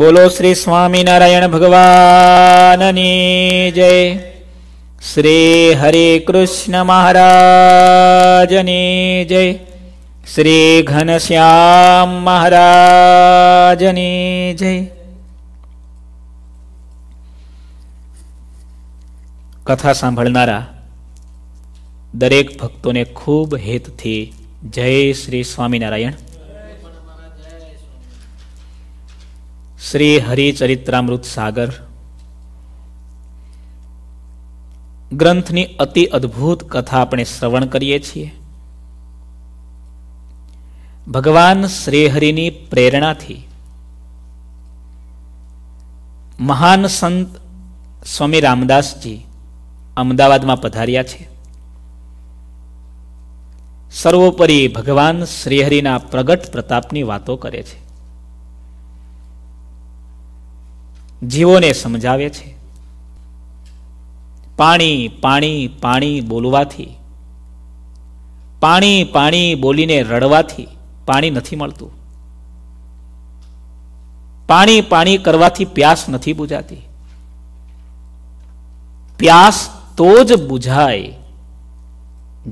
બોલો શ્રી સ્વામિનારાયણ ભગવાનની જય શ્રી હરે કૃષ્ણ મહારાજની જય શ્રી ઘનશ્યામ મહારાજની જય કથા સાંભળનારા દરેક ભક્તોને ખૂબ હેતથી જય શ્રી સ્વામિનારાયણ શ્રી હરિચરિત્રામૃત સાગર ગ્રંથની અતિ અદભુત કથા આપણે શ્રવણ કરીએ છીએ ભગવાન શ્રીહરિની પ્રેરણાથી મહાન સંત સ્વામી રામદાસજી અમદાવાદમાં પધાર્યા છે સર્વોપરી ભગવાન શ્રીહરિના પ્રગટ પ્રતાપની વાતો કરે છે જીવોને સમજાવે છે પાણી પાણી પાણી બોલવાથી પાણી પાણી બોલીને રડવાથી પાણી નથી મળતું પાણી પાણી કરવાથી પ્યાસ નથી બુજાતી પ્યાસ તો જ બુઝાય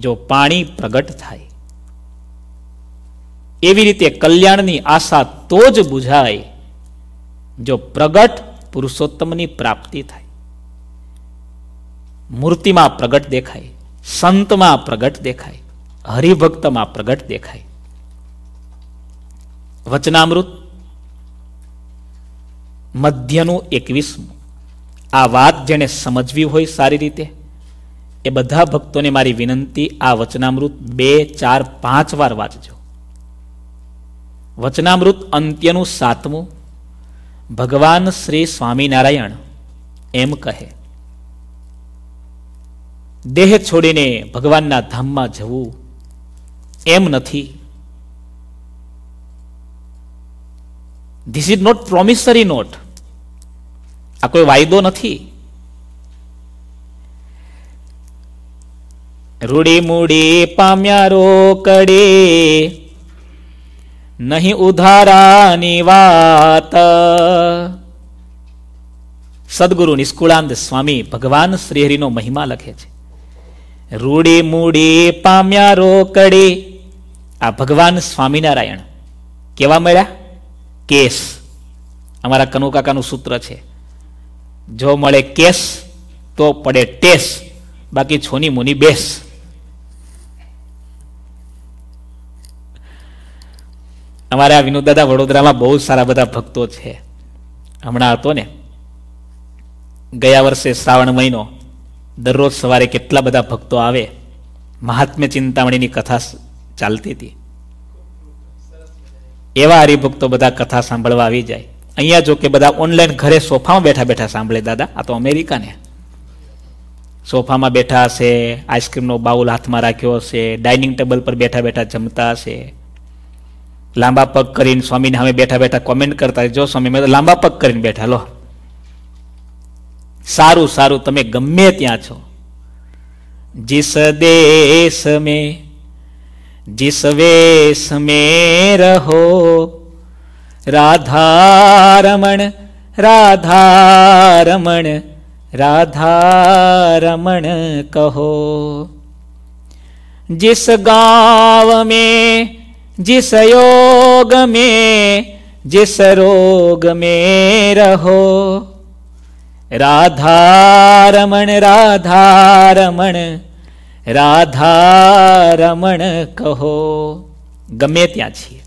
જો પાણી પ્રગટ થાય એવી રીતે કલ્યાણની આશા તો જ બુઝાય જો પ્રગટ પુરુષોત્તમની પ્રાપ્તિ થાય મૂર્તિમાં પ્રગટ દેખાય સંતમાં પ્રગટ દેખાય હરિભક્તમાં પ્રગટ દેખાય વચનામૃત મધ્યનું એકવીસમું આ વાત જેને સમજવી હોય સારી રીતે એ બધા ભક્તોને મારી વિનંતી આ વચનામૃત બે ચાર પાંચ વાર વાંચજો વચનામૃત અંત્યનું સાતમું ભગવાન શ્રી સ્વામિનારાયણ એમ કહે દેહ છોડીને ભગવાનના ધામમાં જવું એમ નથી this is not promissory note આ કોઈ વાયદો નથી રૂડી મૂડી પામ્યા રોકડે નહીં ઉધારાની વાત સદગુરુ નિષ્કુળાંત સ્વામી ભગવાન શ્રીહરિનો મહિમા લખે છે રૂડી મૂડી પામ્યા રોકડી આ ભગવાન સ્વામિનારાયણ કેવા મળ્યા કેસ અમારા કનુકાકાનું સૂત્ર છે જો મળે કેસ તો પડે ટેસ બાકી છોની મુની બેસ અમારે આ વિનોદ દાદા વડોદરામાં બહુ સારા બધા ભક્તો છે હમણાં હતો ને ગયા વર્ષે શ્રાવણ મહિનો દરરોજ સવારે કેટલા બધા ભક્તો આવે મહાત્મ્ય ચિંતામણીની કથા ચાલતી હતી એવા હરિભક્તો બધા કથા સાંભળવા આવી જાય અહીંયા જો કે બધા ઓનલાઈન ઘરે સોફામાં બેઠા બેઠા સાંભળે દાદા આ તો અમેરિકાને સોફામાં બેઠા હશે આઈસ્ક્રીમનો બાઉલ હાથમાં રાખ્યો હશે ડાઇનિંગ ટેબલ પર બેઠા બેઠા જમતા હશે લાંબા પગ કરીને સ્વામીને સામે બેઠા બેઠા કોમેન્ટ કરતા જો સ્વામી મેં લાંબા પગ કરીને બેઠા લો સારું સારું તમે ગમે ત્યાં છો જીસ દેશ મે જીસ વેશ મે રહો રાધારમણ રાધારમણ રાધારમણ કહો જીસ ગાવ મેં जिस योग में जिस रोग में રહો રાધારમણ રાધારમણ રાધારમણ કહો ગમે ત્યાં છીએ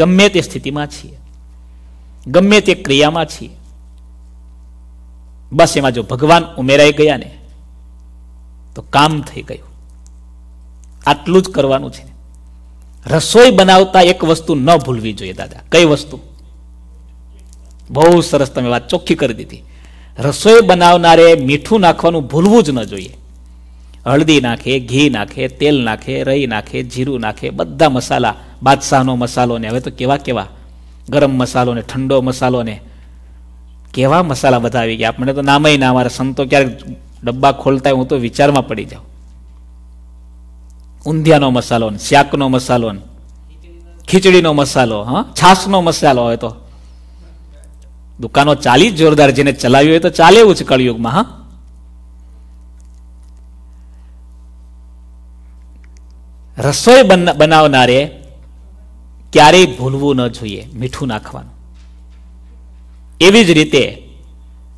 ગમે તે સ્થિતિમાં છીએ ગમે તે ક્રિયામાં છીએ બસ એમાં જો ભગવાન ઉમેરાઈ ગયા ને તો કામ થઈ ગયું આટલું જ કરવાનું છે રસોઈ બનાવતા એક વસ્તુ ન ભૂલવી જોઈએ દાદા કઈ વસ્તુ બહુ સરસ તમે વાત ચોખ્ખી કરી દીધી રસોઈ બનાવનારે મીઠું નાખવાનું ભૂલવું જ ન જોઈએ હળદી નાખે ઘી નાખે તેલ નાખે રઈ નાખે જીરું નાખે બધા મસાલા બાદશાહનો મસાલો ને હવે તો કેવા કેવા ગરમ મસાલો ને ઠંડો મસાલો ને કેવા મસાલા બધા આવી ગયા આપણે તો નામય ના અમારા સંતો ક્યારેક ડબ્બા ખોલતા હું તો વિચારમાં પડી જાઉં ઊંધિયાનો મસાલો ને શાકનો મસાલો ને ખીચડીનો મસાલો હા છાસનો મસાલો હોય તો દુકાનો ચાલી જ જોરદાર જેને ચલાવી હોય તો ચાલે એવું છે કળિયુગમાં હા રસોઈ બનાવનારે ક્યારેય ભૂલવું ન જોઈએ મીઠું નાખવાનું એવી જ રીતે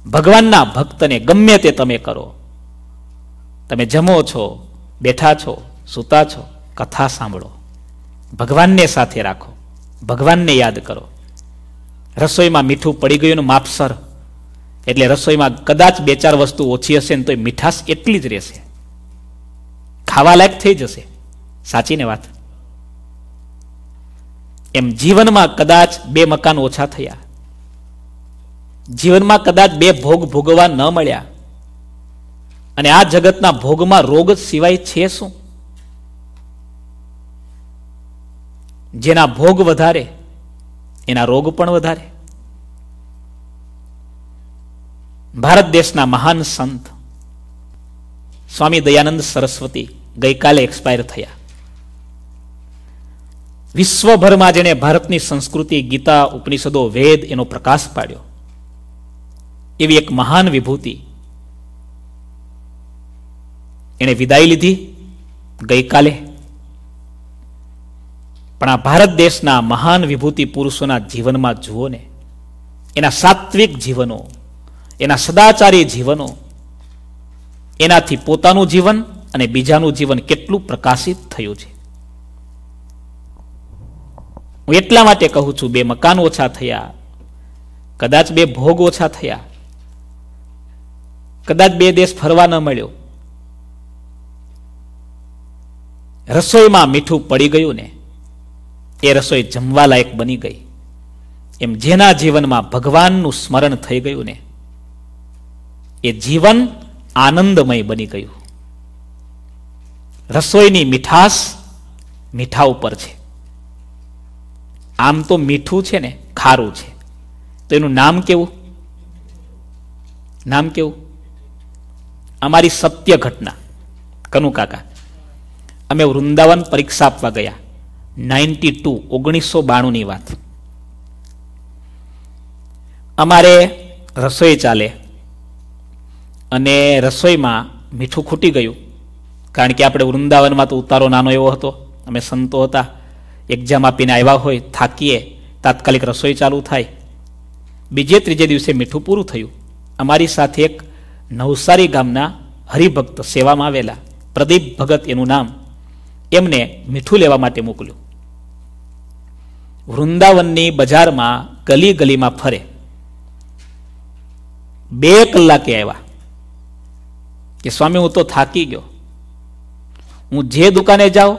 ભગવાનના ભક્તને ગમે તે તમે કરો તમે જમો છો બેઠા છો સૂતા છો કથા સાંભળો ભગવાનને સાથે રાખો ભગવાનને યાદ કરો રસોઈમાં મીઠું પડી ગયું માપસર એટલે રસોઈમાં કદાચ બે ચાર વસ્તુ ઓછી હશે ને તો એ મીઠાશ એટલી જ રહેશે ખાવાલાયક થઈ જશે સાચીને વાત એમ જીવનમાં કદાચ બે મકાન ઓછા થયા જીવનમાં કદાચ બે ભોગ ભોગવા ન મળ્યા અને આ જગતના ભોગમાં રોગ સિવાય છે શું જેના ભોગ વધારે એના રોગ પણ વધારે ભારત દેશના મહાન સંત સ્વામી દયાનંદ સરસ્વતી ગઈકાલે એક્સપાયર થયા વિશ્વભરમાં જેણે ભારતની સંસ્કૃતિ ગીતા ઉપનિષદો વેદ એનો પ્રકાશ પાડ્યો એવી એક મહાન વિભૂતિ એણે વિદાય લીધી ગઈકાલે પણ આ ભારત દેશના મહાન વિભૂતિ પુરુષોના જીવનમાં જુઓ ને એના સાત્વિક જીવનો એના સદાચારી જીવનો એનાથી પોતાનું જીવન અને બીજાનું જીવન કેટલું પ્રકાશિત થયું છે હું એટલા માટે કહું છું બે મકાન ઓછા થયા કદાચ બે ભોગ ઓછા થયા કદાચ બે દેશ ફરવા ન મળ્યો રસોઈમાં મીઠું પડી ગયું ને એ રસોઈ જમવા લાયક બની ગઈ એમ જેના જીવનમાં ભગવાનનું સ્મરણ થઈ ગયું ને એ જીવન આનંદમય બની ગયું રસોઈની મીઠાશ મીઠા ઉપર છે આમ તો મીઠું છે ને ખારું છે તો એનું નામ કેવું નામ કેવું અમારી સત્ય ઘટના કનુકાકા અમે વૃંદાવન પરીક્ષા આપવા ગયા નાઇન્ટી ટુ ઓગણીસો બાણુંની વાત અમારે રસોઈ ચાલે અને રસોઈમાં મીઠું ખૂટી ગયું કારણ કે આપણે વૃંદાવનમાં તો ઉતારો નાનો એવો હતો અમે સંતો હતા એક્ઝામ આપીને આવ્યા હોય થાકીએ તાત્કાલિક રસોઈ ચાલુ થાય બીજે ત્રીજે દિવસે મીઠું પૂરું થયું અમારી સાથે એક નવસારી ગામના હરિભક્ત સેવામાં આવેલા પ્રદીપ ભગત એનું નામ એમને મીઠું લેવા માટે મોકલ્યું વૃંદાવનની બજારમાં ગલી ગલીમાં ફરે બે કલાકે આવ્યા કે સ્વામી હું તો થાકી ગયો હું જે દુકાને જાઉં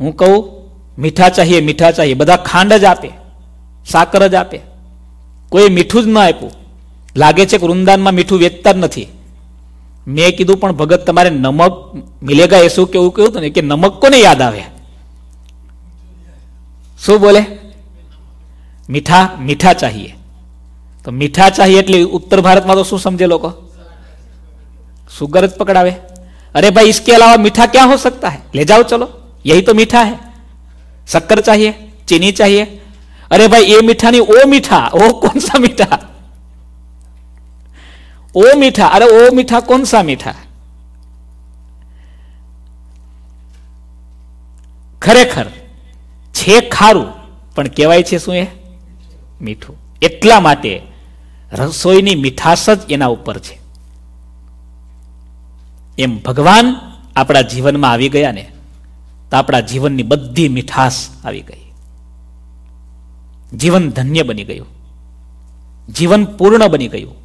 હું કહું મીઠા ચાહીએ મીઠા ચાહીએ બધા ખાંડ જ આપે સાકર જ આપે કોઈ મીઠું જ ન આપ્યું લાગે છે કે વૃંદાવનમાં મીઠું વેચતા જ નથી મેં કીધું પણ ભગત તમારે નમક મિલેગા એ શું કેવું કહ્યું હતું ને કે નમક કોને યાદ આવે શું બોલે मीठा मीठा चाहिए तो मीठा चाहिए उत्तर भारत में तो शु समझे લોકો સુગર જ पकड़ावे अरे भाई इसके अलावा मीठा क्या हो सकता है ले जाओ चलो यही तो मीठा है शक्कर चाहिए चीनी चाहिए अरे भाई ये मीठा नहीं वो मीठा वो कौन सा मीठा ओ मीठा अरे ओ मीठा कौन सा मीठा खरेखर छे खारू पर कहवाये शू है મીઠું એટલા માટે રસોઈની મીઠાશ જ એના ઉપર છે એમ ભગવાન આપણા જીવનમાં આવી ગયા ને તો આપણા જીવનની બધી મીઠાશ આવી ગઈ જીવન ધન્ય બની ગયું જીવન પૂર્ણ બની ગયું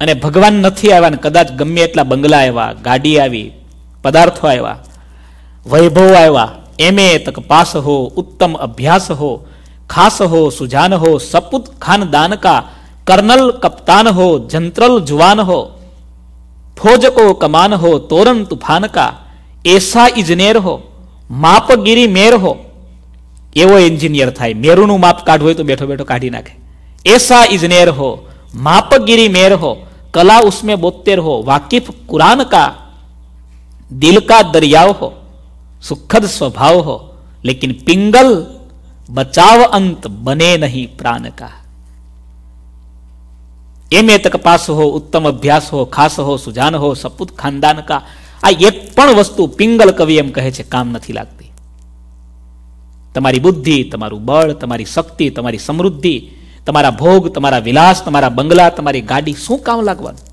અને ભગવાન નથી આવ્યા ને કદાચ ગમે એટલા બંગલા આવ્યા ગાડી આવી પદાર્થો આવ્યા વૈભવ આવ્યા एम ए तक पास हो उत्तम अभ्यास हो खास हो सुजान हो सपूत खानदान का कर्नल कप्तान हो जंत्रल जुवान हो फौज को कमान हो तोरण तूफान का ऐसा इंजनेर हो मापगिरी मेर हो एवं इंजीनियर थे मेरू नु माप काढ़ तो बैठो बैठो काढ़ी नाखे ऐसा इंजनेर हो मापगिरी मेर हो कला उसमें बोत्तेर हो वाकिफ कुरान का दिल का दरियाव हो सुखद स्वभाव हो लेकिन पिंगल बचाव अंत बने नहीं प्राण का એમે તક પાસ હો ઉત્તમ અભ્યાસ હો ખાસ હો સુજાન હો સપૂત ખાનદાન કા આ એક પણ વસ્તુ પિંગલ કવિ એમ કહે છે કામ નથી લાગતી તમારી બુદ્ધિ તમારું બળ તમારી શક્તિ તમારી સમૃદ્ધિ તમારા ભોગ તમારા વિલાસ તમારા બંગલા તમારી ગાડી શું કામ લાગવાનું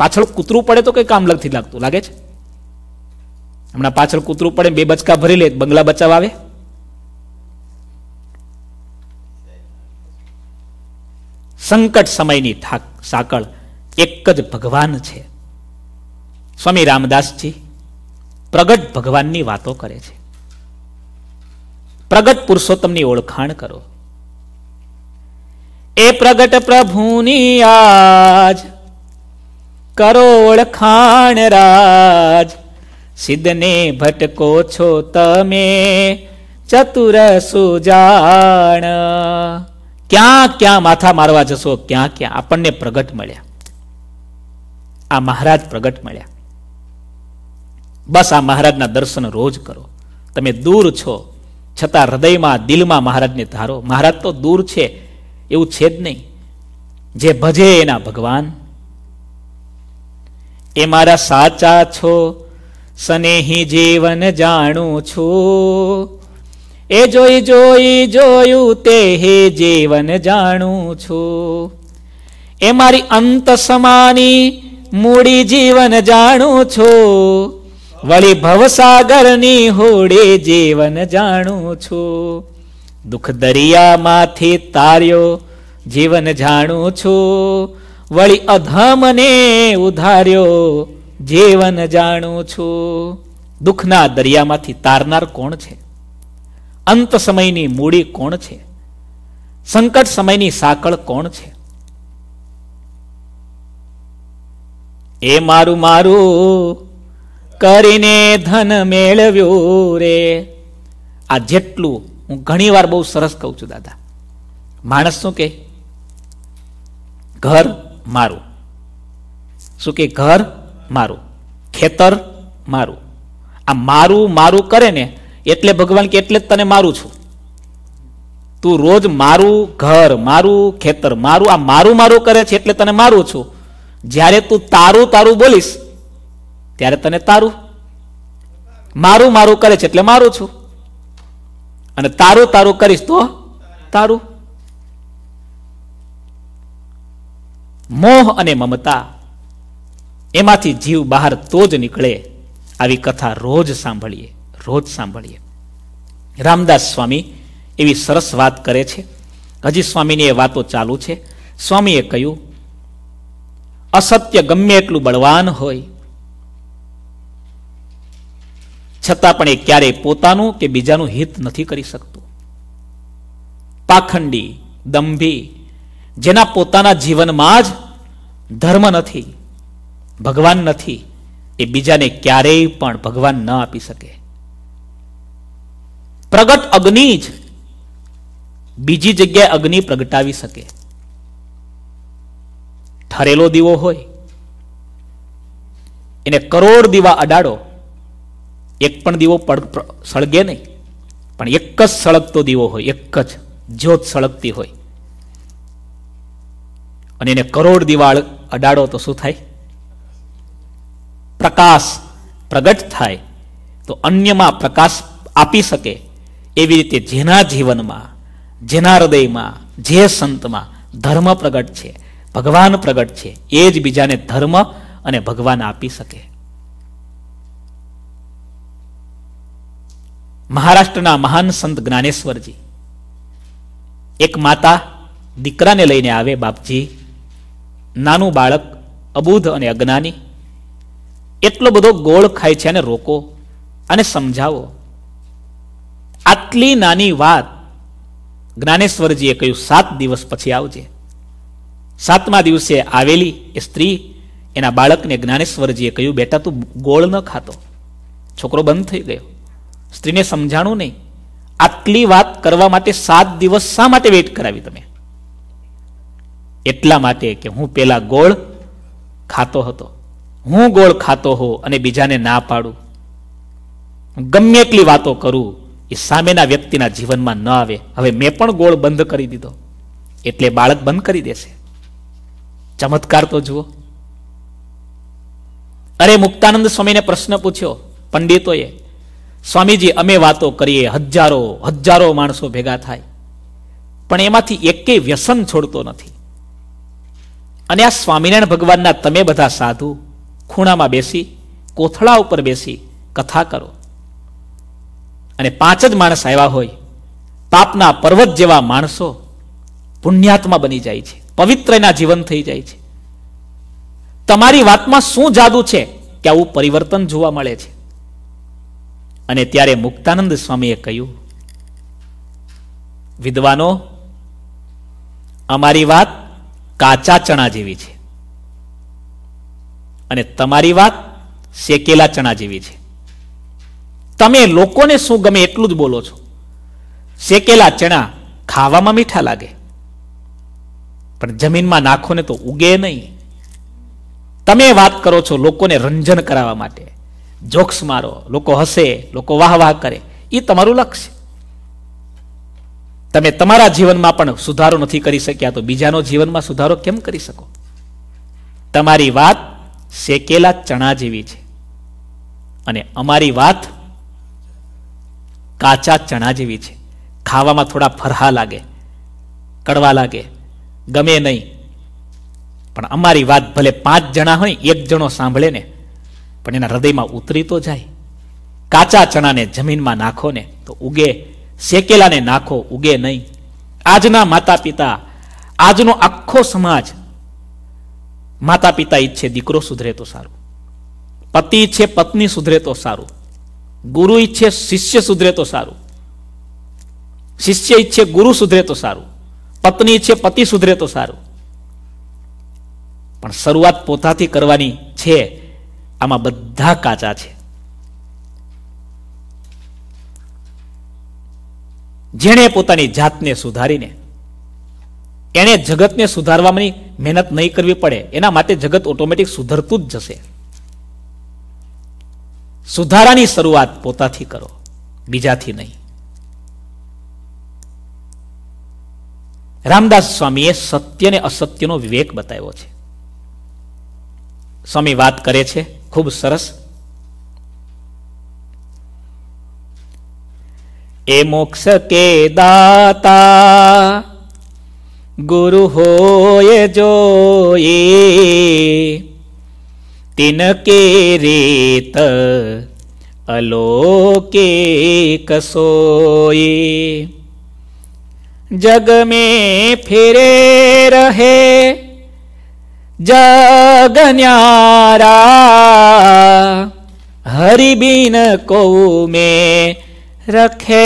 પાછળ કૂતરું પડે તો કંઈ કામ નથી લાગતું લાગે છે હમણાં પાછળ કૂતરું પડે બે બચકા ભરી લે બંગલા બચાવ આવે સંકટ સમયની થાક સાંકળ એક જ ભગવાન છે સ્વામી રામદાસજી પ્રગટ ભગવાનની વાતો કરે છે પ્રગટ પુરુષોત્તમની ઓળખાણ કરો એ પ્રગટ પ્રભુની આજ કરો ઓળખાણ રાજ સિદ્ધને ભટકો છો તમે ચતુર સુજાણ ક્યાં ક્યાં માથા મારવા જશો ક્યાં ક્યાં આપણને પ્રગટ મળ્યા આ મહારાજ પ્રગટ મળ્યા બસ આ મહારાજના દર્શન રોજ કરો તમે દૂર છો છતાં હૃદયમાં દિલમાં મહારાજને ધારો મહારાજ તો દૂર છે એવું છે જ નહીં જે ભજે એના ભગવાન એ મારા સાચા છો સ્નેહી જીવન જાણું છું એ જોઈ જોઈ જોયું તે હે જીવન જાણું છું એ મારી અંત સમાની મૂડી જીવન જાણું છું વળી ભવસાગરની હોડે જીવન જાણું છું દુઃખ દરિયામાંથી તાર્યો જીવન જાણું છું વળી અધમને ઉધાર્યો જીવન જાણું છું દુઃખના દરિયામાંથી તારનાર કોણ છે અંત સમયની મૂડી કોણ છે સંકટ સમયની સાંકળ કોણ છે એ મારું મારું કરીને ધન મેળવ્યું રે આ જેટલું હું ઘણી વાર બહુ સરસ કહું છું દાદા માણસ શું કે ઘર મારું શું કે ઘર મારું ખેતર મારું આ મારું મારું કરે ને એટલે ભગવાન કે એટલે જ તને મારું છું તું રોજ મારું ઘર મારું ખેતર મારું આ મારું મારું કરે છે એટલે તને મારું છું જ્યારે તું તારું તારું બોલીશ ત્યારે તને તારું મારું મારું કરે છે એટલે મારું છું અને તારું તારું કરીશ તો તારું મોહ અને મમતા એમાંથી જીવ બહાર તો જ નીકળે આવી કથા રોજ સાંભળીએ રોજ સાંભળીએ રામદાસ સ્વામી એવી સરસ વાત કરે છે હજી સ્વામીની એ વાતો ચાલુ છે સ્વામીએ કહ્યું અસત્ય ગમે એટલું બળવાન હોય છતાં પણ એ ક્યારેય પોતાનું કે બીજાનું હિત નથી કરી શકતું પાખંડી દંભી જેના પોતાના જીવનમાં જ ધર્મ નથી ભગવાન નથી એ બીજાને ક્યારેય પણ ભગવાન ન આપી શકે પ્રગટ અગ્નિ જ બીજી જગ્યાએ અગ્નિ પ્રગટાવી શકે ઠરેલો દીવો હોય એને કરોડ દીવા અડાડો એક પણ દીવો સળગે નહીં પણ એક જ સળગતો દીવો હોય એક જ જ્યોત સળગતી હોય અને એને કરોડ દીવા અડાડો તો શું થાય પ્રકાશ પ્રગટ થાય તો અન્યમાં પ્રકાશ આપી શકે એવી રીતે જેના જીવનમાં જેના હૃદયમાં જે સંતમાં ધર્મ પ્રગટ છે ભગવાન પ્રગટ છે એ જ બીજાને ધર્મ અને ભગવાન આપી શકે મહારાષ્ટ્રના મહાન સંત જ્ઞાનેશ્વરજી એક માતા દીકરાને લઈને આવે બાપજી નાનું બાળક અબુધ અને અજ્ઞાની એટલો બધો ગોળ ખાય છે અને રોકો અને સમજાવો આટલી નાની વાત જ્ઞાનેશ્વરજીએ કહ્યું સાત દિવસ પછી આવજે સાતમા દિવસે આવેલી એ સ્ત્રી એના બાળકને જ્ઞાનેશ્વરજીએ કહ્યું બેટા તું ગોળ ન ખાતો છોકરો બંધ થઈ ગયો સ્ત્રીને સમજાણું નહીં આટલી વાત કરવા માટે સાત દિવસ શા માટે વેઇટ કરાવી તમે એટલા માટે કે હું પેલા ગોળ ખાતો હતો હું ગોળ ખાતો હો અને બીજાને ના પાડું ગમે એટલી વાતો કરું એ સામેના વ્યક્તિના જીવનમાં ન આવે હવે મેં પણ ગોળ બંધ કરી દીધો એટલે બાળક બંધ કરી દેશે ચમત્કાર તો જુઓ અરે મુક્તાનંદ સ્વામીને પ્રશ્ન પૂછ્યો પંડિતોએ સ્વામીજી અમે વાતો કરીએ હજારો હજારો માણસો ભેગા થાય પણ એમાંથી એકેય વ્યસન છોડતો નથી અને આ સ્વામિનારાયણ ભગવાનના તમે બધા સાધુ ખૂણામાં બેસી કોથળા ઉપર બેસી કથા કરો અને પાંચ જ માણસ આવ્યા હોય પાપના પર્વત જેવા માણસો પુણ્યાત્મા બની જાય છે પવિત્રના જીવન થઈ જાય છે તમારી વાતમાં શું જાદુ છે કે આવું પરિવર્તન જોવા મળે છે અને ત્યારે મુક્તાનંદ સ્વામીએ કહ્યું વિદ્વાનો અમારી વાત કાચા ચણા જેવી છે અને તમારી વાત શેકેલા ચણા જેવી છે તમે લોકોને શું ગમે એટલું જ બોલો છો શેકેલા ચણા ખાવામાં મીઠા લાગે પણ જમીનમાં નાખો ને તો ઉગે નહીં તમે વાત કરો છો લોકોને રંજન કરાવવા માટે જોક્સ મારો લોકો હસે લોકો વાહ વાહ કરે એ તમારું લક્ષ્ય તમે તમારા જીવનમાં પણ સુધારો નથી કરી શક્યા તો બીજાનો જીવનમાં સુધારો કેમ કરી શકો તમારી વાત શેકેલા ચણા જેવી છે અને અમારી વાત કાચા ચણા જેવી છે ખાવામાં થોડા ફરહા લાગે કડવા લાગે ગમે નહીં પણ અમારી વાત ભલે પાંચ જણા હોય એક જણો સાંભળે ને પણ એના હૃદયમાં ઉતરી તો જાય કાચા ચણાને જમીનમાં નાખો ને તો ઉગે શેકેલાને નાખો ઉગે નહીં આજના માતા પિતા આજનો આખો સમાજ માતા પિતા ઈચ્છે દીકરો સુધરે તો સારું પતિ ઈચ્છે પત્ની સુધરે તો સારું ગુરુ ઈચ્છે શિષ્ય સુધરે તો સારું શિષ્ય ઈચ્છે ગુરુ સુધરે તો સારું પત્ની ઈચ્છે પતિ સુધરે તો સારું પણ શરૂઆત પોતાથી કરવાની છે આમાં બધા કાચા છે જેણે પોતાની જાતને સુધારીને એને જગતને સુધારવાની મહેનત નહીં કરવી પડે એના માટે જગત ઓટોમેટિક સુધરતું જ જશે સુધારાની શરૂઆત પોતાથી કરો બીજાથી નહીં રામદાસ સ્વામીએ સત્ય ને અસત્યનો વિવેક બતાવ્યો છે સ્વામી વાત કરે છે ખૂબ સરસ એ મોક્ષ કે દાતા ગુરુ હોય જોયે તિનકે રેત અલોકે કસોયે જગ મે ફેરે રહે જગન્યારા હરિબિન કૌ મેં રખે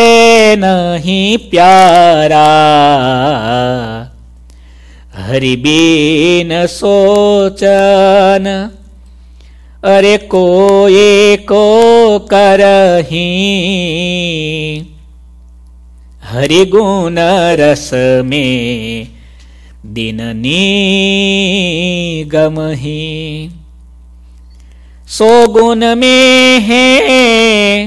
નહીં પ્યારા હરિબેન સોચન અરે કોએ કો કરહી હરિગુણ રસ મે દિનની ગમહી सो गुण में है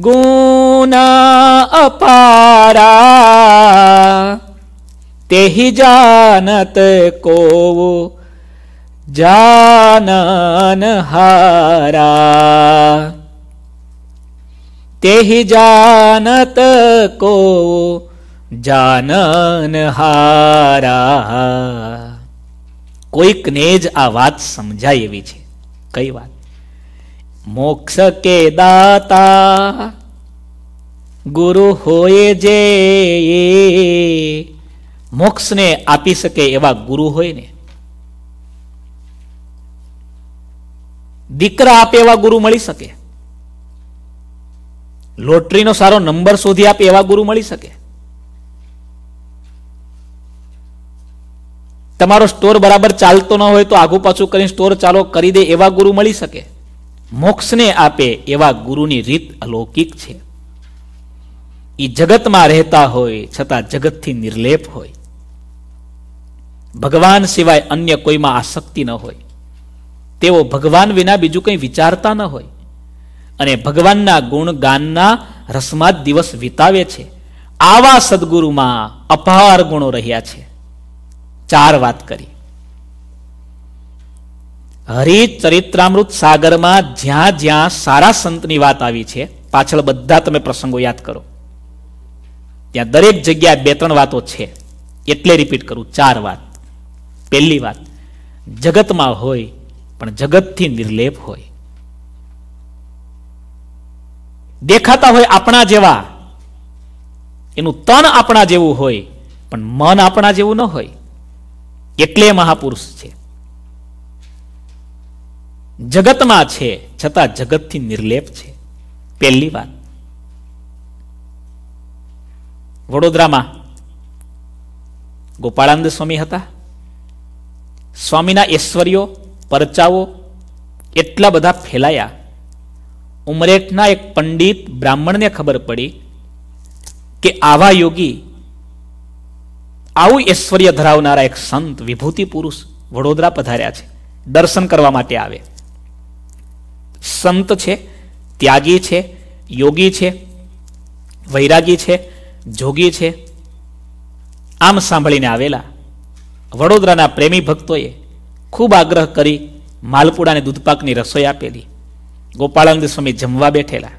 गुना अपारा તેહી જાનત કોવો જાનન હારા તેહી જાનત કોવો જાનન હારા કોઈકને જ આ વાત સમજાય એવી છે કઈ વાત મોક્ષ કે દાતા ગુરુ હોય જે મોક્ષને આપી શકે એવા ગુરુ હોય ને દીકરા આપે એવા ગુરુ મળી શકે લોટરીનો સારો નંબર શોધી આપે એવા ગુરુ મળી શકે તમારો સ્ટોર બરાબર ચાલતો ન હોય તો આગુ પાછું કરીને સ્ટોર ચાલો કરી દે એવા ગુરુ મળી શકે મોક્ષને આપે એવા ગુરુની રીત અલૌકિક છે એ જગતમાં રહેતા હોય છતાં જગતથી નિર્લેપ હોય ભગવાન સિવાય અન્ય કોઈમાં આસક્તિ ન હોય તેઓ ભગવાન વિના બીજું કંઈ વિચારતા ન હોય અને ભગવાનના ગુણ ગાનના રસમાં દિવસ વિતાવે છે આવા સદગુરુમાં અપાર ગુણો રહ્યા છે ચાર વાત કરી હરિચરિત્રામૃત સાગરમાં જ્યાં જ્યાં સારા સંતની વાત આવી છે પાછળ બધા તમે પ્રસંગો યાદ કરો ત્યાં દરેક જગ્યાએ બે ત્રણ વાતો છે એટલે રિપીટ કરું ચાર વાત પહેલી વાત જગતમાં હોય પણ જગતથી નિર્લેપ હોય દેખાતા હોય આપણા જેવા એનું તન આપણા જેવું હોય પણ મન આપણા જેવું ન હોય એટલે મહાપુરુષ છે જગતમાં છે છતાં જગતથી નિર્લેપ છે પહેલી વાત વડોદરામાં ગોપાળાનંદ સ્વામી હતા સ્વામીના ઐશ્વર્યો પરચાઓ એટલા બધા ફેલાયા ઉમરેઠના એક પંડિત બ્રાહ્મણને ખબર પડી કે આવા યોગી આવું ઐશ્વર્ય ધરાવનારા એક સંત વિભૂતિ પુરુષ વડોદરા પધાર્યા છે દર્શન કરવા માટે આવે સંત છે ત્યાગી છે યોગી છે વૈરાગી છે જોગી છે આમ સાંભળીને આવેલા વડોદરાના પ્રેમી ભક્તોએ ખૂબ આગ્રહ કરી માલપુડા દૂધપાકની રસોઈ આપેલી ગોપાળાનંદ સ્વામી જમવા બેઠેલા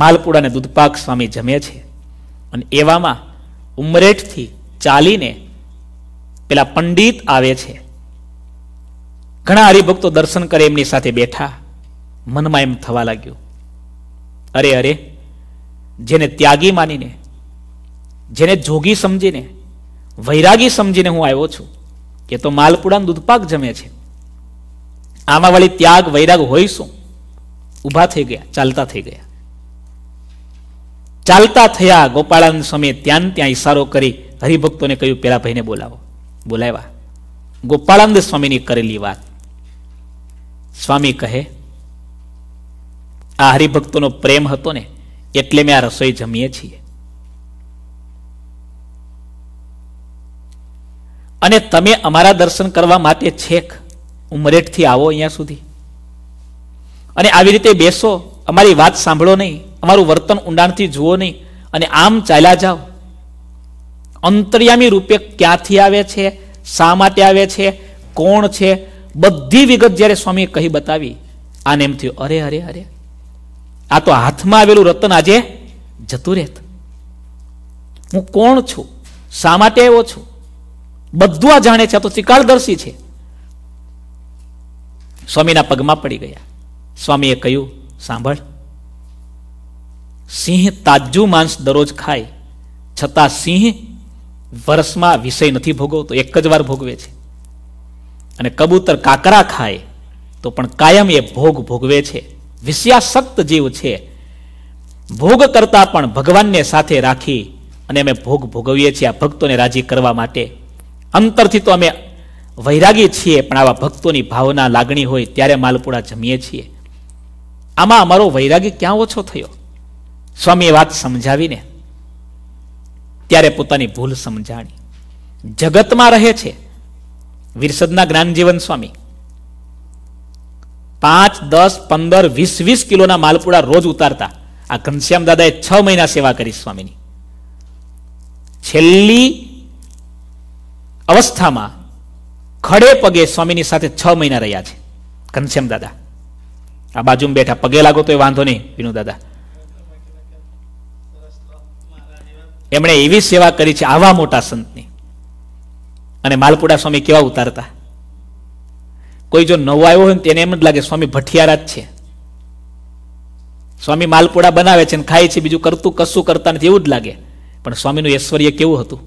માલપુડા અને દૂધપાક સ્વામી જમે છે અને એવામાં ઉમરેઠથી ચાલીને પેલા પંડિત આવે છે ઘણા હરિભક્તો દર્શન કરે એમની સાથે બેઠા મનમાં એમ થવા લાગ્યું અરે અરે જેને ત્યાગી માનીને જેને જોગી સમજીને વૈરાગી સમજીને હું આવ્યો છું કે તો માલપુડાનું દૂધપાક જમે છે આમાં વળી ત્યાગ વૈરાગ હોય શું ઉભા થઈ ગયા ચાલતા થઈ ગયા ચાલતા થયા ગોપાળાનંદ સ્વામીએ ત્યાં ત્યાં ઈશારો કરી હરિભક્તોને કહ્યું પેલા ભાઈને બોલાવો બોલાવ્યા ગોપાળાનંદ સ્વામીની કરેલી વાત સ્વામી કહે આ હરિભક્તોનો પ્રેમ હતો ને એટલે મેં આ રસોઈ જમીએ છીએ અને તમે અમારા દર્શન કરવા માટે છેક ઉમરેઠથી આવો અહીંયા સુધી અને આવી રીતે બેસો અમારી વાત સાંભળો નહીં અમારું વર્તન ઊંડાણથી જુઓ નહીં અને આમ ચાલ્યા જાઓ અંતર્યામી રૂપે ક્યાંથી આવે છે શા માટે આવે છે કોણ છે બધી વિગત જ્યારે સ્વામીએ કહી બતાવી આને એમ થયું અરે અરે અરે આ તો હાથમાં આવેલું રતન આજે જતું રહેત હું કોણ છું શા માટે આવ્યો છું બધું આ જાણે છે આ તો ત્રિકાળદર્શી છે સ્વામીના પગમાં પડી ગયા સ્વામીએ કહ્યું સાંભળ સિંહ તાજું માંસ દરરોજ ખાય છતાં સિંહ વર્ષમાં વિષય નથી ભોગવતો એક જ વાર ભોગવે છે અને કબૂતર કાકરા ખાય તો પણ કાયમ એ ભોગ ભોગવે છે વિષયાસક્ત જીવ છે ભોગ કરતા પણ ભગવાનને સાથે રાખી અને અમે ભોગ ભોગવીએ છીએ આ ભક્તોને રાજી કરવા માટે અંતરથી તો અમે વૈરાગી છીએ પણ આવા ભક્તોની ભાવના લાગણી હોય ત્યારે માલપુડા જમીએ છીએ આમાં અમારો વૈરાગી ક્યાં ઓછો થયો સ્વામીએ વાત સમજાવીને ત્યારે પોતાની ભૂલ સમજાણી જગતમાં રહે છે વિરસદના જ્ઞાનજીવન સ્વામી પાંચ દસ પંદર વીસ વીસ કિલોના માલપુડા રોજ ઉતારતા આ ઘનશ્યામ દાદાએ છ મહિના સેવા કરી સ્વામીની છેલ્લી અવસ્થામાં ખડે પગે સ્વામીની સાથે છ મહિના રહ્યા છે ઘનશ્યામ દાદા આ બાજુમાં બેઠા પગે લાગો તો એ વાંધો નહીં વિનુ દાદા એમણે એવી સેવા કરી છે આવા મોટા સંતની અને માલપુડા સ્વામી કેવા ઉતારતા કોઈ જો નવો આવ્યો હોય ને તેને એમ જ લાગે સ્વામી ભઠિયારા જ છે સ્વામી માલપુડા બનાવે છે અને ખાય છે બીજું કરતું કશું કરતા નથી એવું જ લાગે પણ સ્વામીનું ઐશ્વર્ય કેવું હતું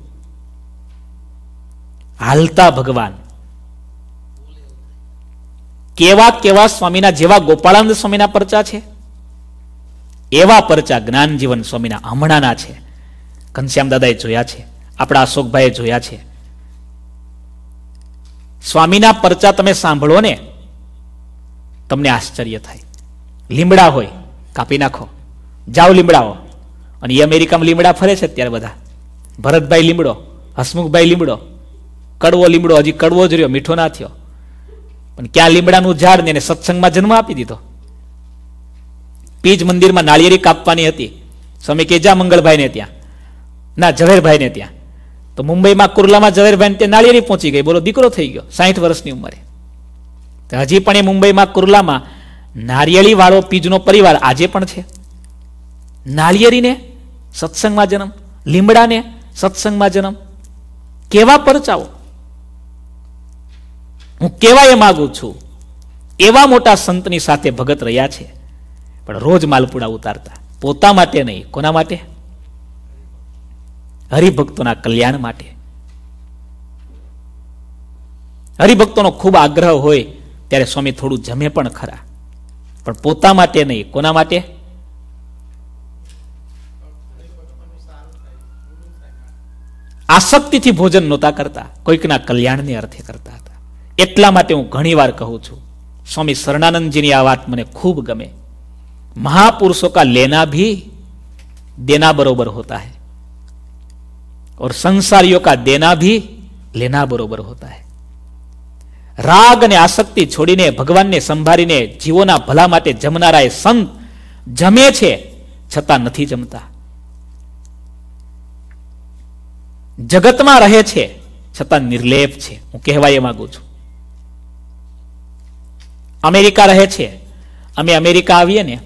હાલતા ભગવાન કેવા કેવા સ્વામીના જેવા ગોપાળાનંદ સ્વામીના પરચા છે એવા પરચા જ્ઞાન જીવન સ્વામીના હમણાંના છે ઘનશ્યામ દાદાએ જોયા છે આપણા અશોકભાઈએ જોયા છે સ્વામીના પરચા તમે સાંભળો ને તમને આશ્ચર્ય થાય લીમડા હોય કાપી નાખો જાઓ લીમડાઓ અને એ અમેરિકામાં લીમડા ફરે છે અત્યારે બધા ભરતભાઈ લીમડો હસમુખભાઈ લીમડો કડવો લીમડો હજી કડવો જ રહ્યો મીઠો ના થયો પણ ક્યાં લીમડાનું ઝાડ ને એને સત્સંગમાં જન્મ આપી દીધો પીજ મંદિરમાં નાળિયેરી કાપવાની હતી સ્વામી કેજા મંગળભાઈ ને ત્યાં ના ને ત્યાં તો મુંબઈમાં કુર્લામાં ઝવેરભાઈને ત્યાં નાળિયેરી પહોંચી ગઈ બોલો દીકરો થઈ ગયો સાઠ વર્ષની ઉંમરે હજી પણ એ મુંબઈમાં કુર્લામાં નારિયેળી વાળો પીજનો પરિવાર આજે પણ છે નાળિયેરીને સત્સંગમાં જન્મ લીમડાને સત્સંગમાં જન્મ કેવા પરચાવો હું કહેવા એ માગું છું એવા મોટા સંતની સાથે ભગત રહ્યા છે પણ રોજ માલપુડા ઉતારતા પોતા માટે નહીં કોના માટે હરિભક્તોના કલ્યાણ માટે હરિભક્તોનો ખૂબ આગ્રહ હોય ત્યારે સ્વામી થોડું જમે પણ ખરા પણ પોતા માટે નહીં કોના માટે આસક્તિથી ભોજન નહોતા કરતા કોઈકના કલ્યાણને અર્થે કરતા હતા એટલા માટે હું ઘણીવાર કહું છું સ્વામી શરણાનંદજીની આ વાત મને ખૂબ ગમે મહાપુરુષો કા લેના ભી દેના બરોબર હોતા હે ઓર સંસારીઓ કા દેના ભી લેના બરોબર હોતા है રાગ અને આસક્તિ છોડીને ભગવાનને સંભાળીને જીવોના ભલા માટે જમનારા એ સંત જમે છે છતાં નથી જમતા જગતમાં રહે છે છતાં નિર્લેપ છે હું કહેવાય માંગુ છું અમેરિકા રહે છે અમે અમેરિકા આવીએ ને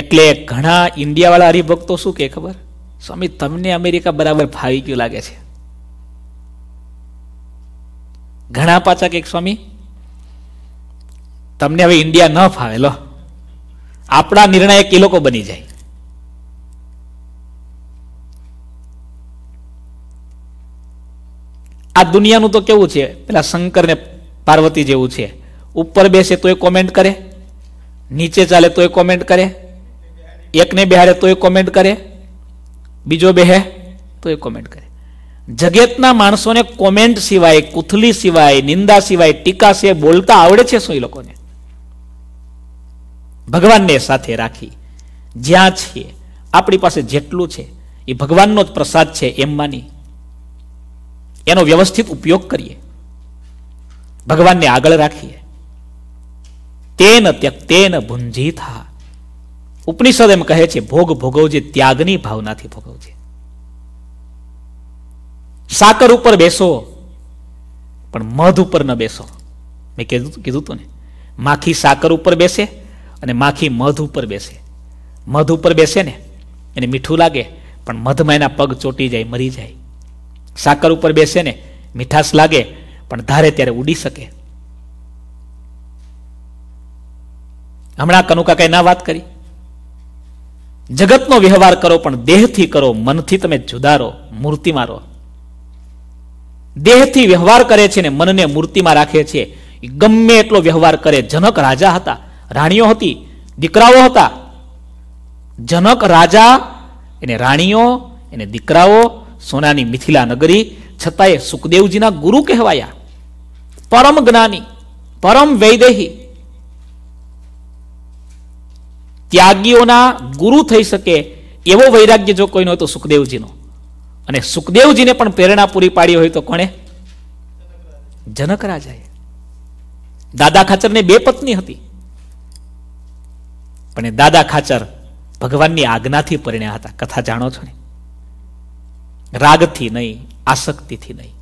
એટલે ઘણા ઇન્ડિયાવાળા હરિભક્તો શું કે ખબર સ્વામી તમને અમેરિકા બરાબર ફાવી ગયું લાગે છે ઘણા પાછા કે સ્વામી તમને હવે ઇન્ડિયા ન ફાવે લો આપણા નિર્ણાયક એ લોકો બની જાય આ દુનિયાનું તો કેવું છે પેલા શંકર ને પાર્વતી જેવું છે ઉપર બેસે તોય કોમેન્ટ કરે નીચે ચાલે તોય કોમેન્ટ કરે એકને બિહારે તોય કોમેન્ટ કરે બીજો બેહે તોય કોમેન્ટ કરે જગતના માણસોને કોમેન્ટ સિવાય કુથલી સિવાય નિંદા સિવાય ટીકા છે બોલતા આવડે છે શું એ લોકોને ભગવાનને સાથે રાખી જ્યાં છીએ આપણી પાસે જેટલું છે એ ભગવાનનો જ પ્રસાદ છે એમ માની એનો વ્યવસ્થિત ઉપયોગ કરીએ ભગવાનને આગળ રાખીએ તેન ત્યક્તેન ભુંજી થા ઉપનિષદ એમ કહે છે ભોગ ભોગવજે ત્યાગની ભાવનાથી ભોગવજે સાકર ઉપર બેસો પણ મધ ઉપર ન બેસો મેં કીધું કીધું તું ને માખી સાકર ઉપર બેસે અને માખી મધ ઉપર બેસે મધ ઉપર બેસે ને એને મીઠું લાગે પણ મધમાં એના પગ ચોટી જાય મરી જાય સાકર ઉપર બેસે ને મીઠાશ લાગે પણ ધારે ત્યારે ઉડી શકે હમણાં કનુકા કનુકાકાએ ના વાત કરી જગતનો વ્યવહાર કરો પણ દેહથી કરો મનથી તમે જુદા રહો મૂર્તિમાં રહો દેહથી વ્યવહાર કરે છે ને મનને મૂર્તિમાં રાખે છે ગમે એટલો વ્યવહાર કરે જનક રાજા હતા રાણીઓ હતી દીકરાઓ હતા જનક રાજા એને રાણીઓ એને દીકરાઓ સોનાની મિથિલા નગરી છતાંય સુખદેવજીના ગુરુ કહેવાયા પરમ જ્ઞાની પરમ વૈદેહી ત્યાગીઓના ગુરુ થઈ શકે એવો વૈરાગ્ય જો કોઈનો હતો સુખદેવજીનો અને સુખદેવજીને પણ પ્રેરણા પૂરી પાડી હોય તો કોણે જનક રાજાએ દાદા ખાચરને બે પત્ની હતી પણ દાદા ખાચર ભગવાનની આજ્ઞાથી પરિણ્યા હતા કથા જાણો છો ને રાગથી નહીં આસક્તિથી નહીં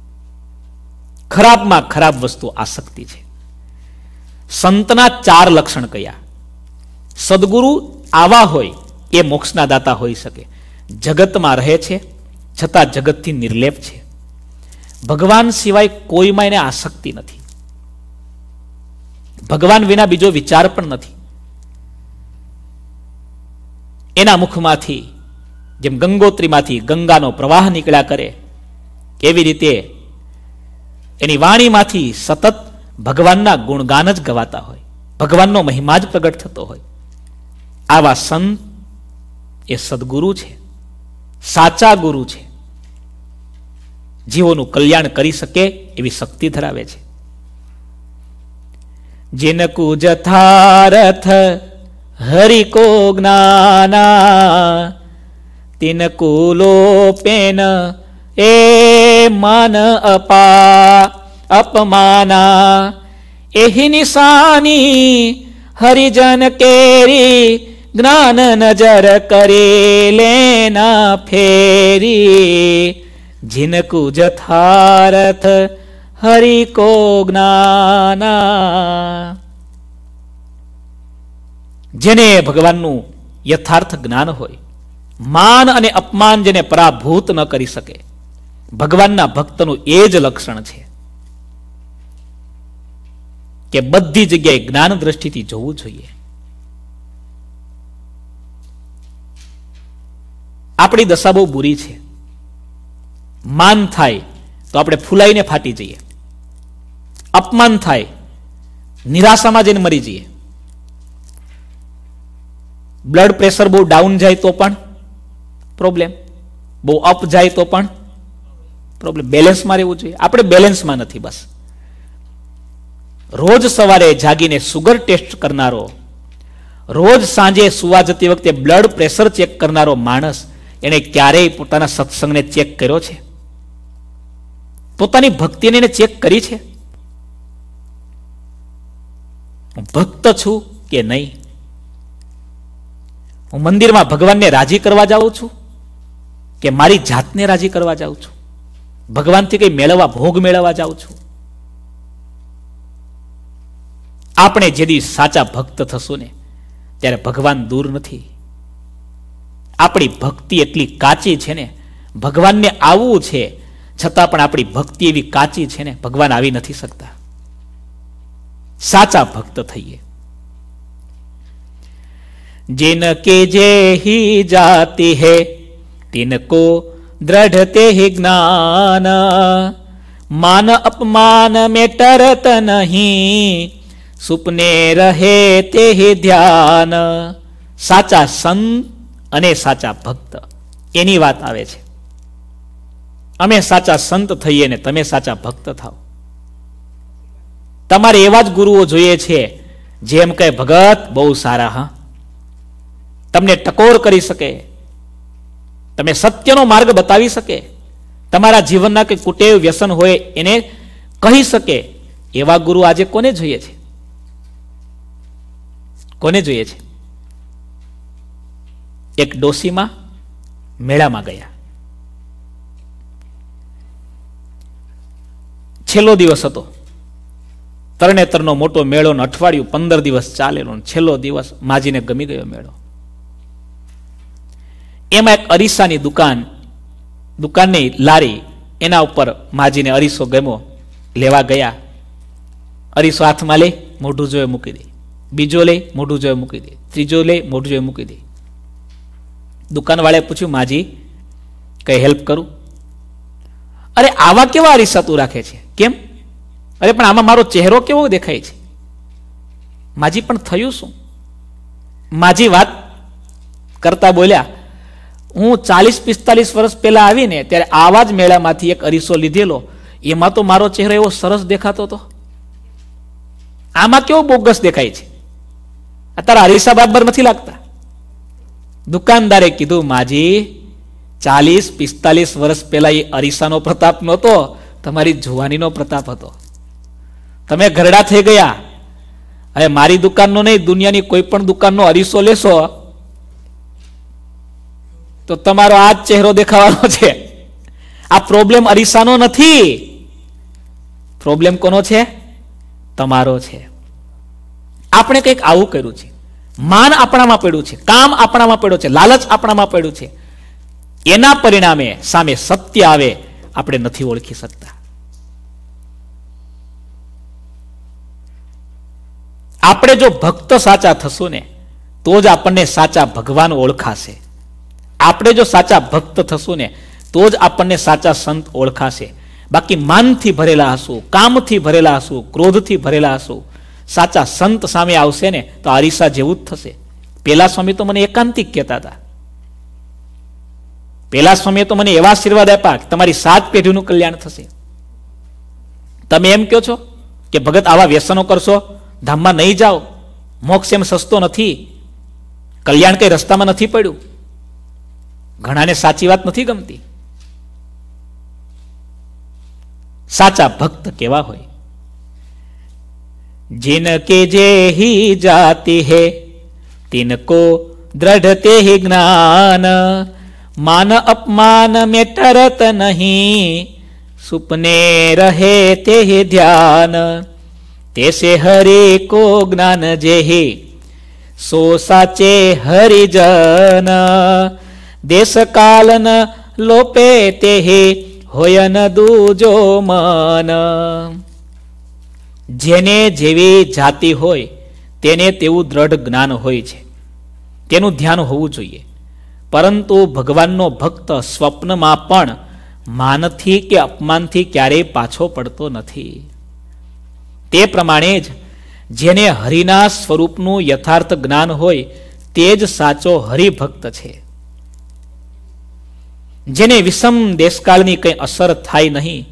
ખરાબમાં ખરાબ વસ્તુ આસક્તિ છે સંતના ચાર લક્ષણ કયા સદગુરુ આવા હોય એ મોક્ષના દાતા હોઈ શકે જગતમાં રહે છે છતાં જગતથી નિર્લેપ છે ભગવાન સિવાય કોઈમાં એને આસક્તિ નથી ભગવાન વિના બીજો વિચાર પણ નથી એના મુખમાંથી જેમ ગંગોત્રીમાંથી ગંગાનો પ્રવાહ નીકળ્યા કરે એવી રીતે એની વાણીમાંથી સતત ભગવાનના ગુણગાન જ ગવાતા હોય ભગવાનનો મહિમા જ પ્રગટ થતો હોય આવા સંત એ સદગુરુ છે સાચા ગુરુ છે જીવોનું કલ્યાણ કરી શકે એવી શક્તિ ધરાવે છે જિનકુ જથારથ હરિકો જ્ઞાના તિનકુ લોપેન એ માન અપા અપમાના એહી નિશાની હરિજન કેરી જ્ઞાન નજર કરે લેના ફેરી જિનકુ જથારથ હરિ કો જ્ઞાના જેને ભગવાનનું યથાર્થ જ્ઞાન હોય માન અને અપમાન જેને પરાભૂત ન કરી શકે ભગવાનના ભક્તનું એ જ લક્ષણ છે કે બધી જગ્યાએ જ્ઞાન દ્રષ્ટિથી જોવું જોઈએ આપણી દશા બહુ બુરી છે માન થાય તો આપણે ફૂલાઈને ફાટી જઈએ અપમાન થાય નિરાશામાં જઈને મરી જઈએ બ્લડ પ્રેશર બહુ ડાઉન જાય તો પણ પ્રોબ્લેમ બહુ અપ જાય તો પણ પ્રોબ્લેમ બેલેન્સમાં રહેવું જોઈએ આપણે બેલેન્સમાં નથી બસ રોજ સવારે જાગીને સુગર ટેસ્ટ કરનારો રોજ સાંજે સુવા જતી વખતે બ્લડ પ્રેશર ચેક કરનારો માણસ એણે ક્યારેય પોતાના સત્સંગને ચેક કર્યો છે પોતાની ભક્તિને એને ચેક કરી છે હું ભક્ત છું કે નહીં હું મંદિરમાં ભગવાનને રાજી કરવા જાઉં છું કે મારી જાતને રાજી કરવા જાઉં છું ભગવાનથી કંઈ મેળવવા ભોગ મેળવવા જાઉં છું આપણે જેદી સાચા ભક્ત થશું ને ત્યારે ભગવાન દૂર નથી આપણી ભક્તિ એટલી કાચી છે ને ભગવાનને આવવું છે છતાં પણ આપણી ભક્તિ એવી કાચી છે ને ભગવાન આવી નથી શકતા સાચા ભક્ત થઈએ जिनके जे ही जाती है तिनको दृढ़ते ही ज्ञान मान अपमान में टरत नहीं सुपने रहे ते ही ध्यान સાચા સંત અને સાચા ભક્ત એની વાત આવે છે અમે સાચા સંત થઈએ ને તમે સાચા ભક્ત થાવ તમારે એવા જ ગુરુઓ જોઈએ છે જેમ કે ભગત બહુ સારા હા તમને ટકોર કરી શકે તમે સત્યનો માર્ગ બતાવી શકે તમારા જીવનના કે કુટેવ વ્યસન હોય એને કહી શકે એવા ગુરુ આજે કોને જોઈએ છે કોને જોઈએ છે એક ડોસીમાં મેળામાં ગયા છેલ્લો દિવસ હતો તરણેતરનો મોટો મેળો ને અઠવાડિયું પંદર દિવસ ચાલેલો છેલ્લો દિવસ માજીને ગમી ગયો મેળો એમાં એક અરીસાની દુકાન દુકાનની લારી એના ઉપર માજીને અરીસો ગમ્યો લેવા ગયા અરીસો હાથમાં લઈ મોઢું જોયે મૂકી દે બીજો લઈ મોઢું જોઈએ મૂકી દે ત્રીજો લઈ મોઢું જોઈએ મૂકી દે દુકાનવાળાએ પૂછ્યું માજી કંઈ હેલ્પ કરું અરે આવા કેવા અરીસા તું રાખે છે કેમ અરે પણ આમાં મારો ચહેરો કેવો દેખાય છે માજી પણ થયું શું માજી વાત કરતા બોલ્યા હું ચાલીસ પિસ્તાલીસ વર્ષ પહેલાં આવીને ત્યારે આવા જ મેળામાંથી એક અરીસો લીધેલો એમાં તો મારો ચહેરો એવો સરસ દેખાતો હતો આમાં કેવો બોગસ દેખાય છે અત્યારે અરીસા બરાબર નથી લાગતા દુકાનદારે કીધું માજી ચાલીસ પિસ્તાલીસ વર્ષ પહેલા એ અરીસાનો પ્રતાપ નહોતો તમારી જુવાનીનો પ્રતાપ હતો તમે ઘરડા થઈ ગયા હવે મારી દુકાનનો નહીં દુનિયાની કોઈ પણ દુકાનનો અરીસો લેશો તો તમારો આ જ ચહેરો દેખાવાનો છે આ પ્રોબ્લેમ અરીસાનો નથી પ્રોબ્લેમ કોનો છે તમારો છે આપણે કંઈક આવું કર્યું છે માન આપણામાં પડ્યું છે કામ આપણામાં પડ્યું છે લાલચ આપણામાં પડ્યું છે એના પરિણામે સામે સત્ય આવે આપણે નથી ઓળખી શકતા આપણે જો ભક્ત સાચા થશું ને તો જ આપણને સાચા ભગવાન ઓળખાશે આપણે જો સાચા ભક્ત થશું ને તો જ આપણને સાચા સંત ઓળખાશે બાકી માનથી ભરેલા હશું કામથી ભરેલા હશું ક્રોધથી ભરેલા હશું સાચા સંત સામે આવશે ને તો આરીસા જેવું જ થશે પેલા સ્વામી તો મને એકાંતિક કહેતા હતા પેલા સ્વામીએ તો મને એવા આશીર્વાદ આપ્યા કે તમારી સાત પેઢીનું કલ્યાણ થશે તમે એમ કહો છો કે ભગત આવા વ્યસનો કરશો ધામમાં નહીં જાઓ મોક્ષ એમ સસ્તો નથી કલ્યાણ કંઈ રસ્તામાં નથી પડ્યું ઘણાને સાચી વાત નથી ગમતી સાચા ભક્ત કેવા હોય जिनके जे ही जाति है तिनको दृढ़ते ही ज्ञान मान अपमान में तरत नहीं सुपने रहे ते ही ध्यान तैसे हरि को ज्ञान जेहि सो साचे हरिजन देश कालन लोपे ते होयन दूजो मन જેને જેવી જાતિ હોય તેને તેવું દ્રઢ જ્ઞાન હોય છે તેનું ધ્યાન હોવું જોઈએ પરંતુ ભગવાનનો ભક્ત સ્વપ્નમાં પણ માનથી કે અપમાનથી ક્યારેય પાછો પડતો નથી તે પ્રમાણે જ જેને હરિના સ્વરૂપનું યથાર્થ જ્ઞાન હોય તે જ સાચો હરિભક્ત છે જેને વિષમ દેશકાળની કંઈ અસર થાય નહીં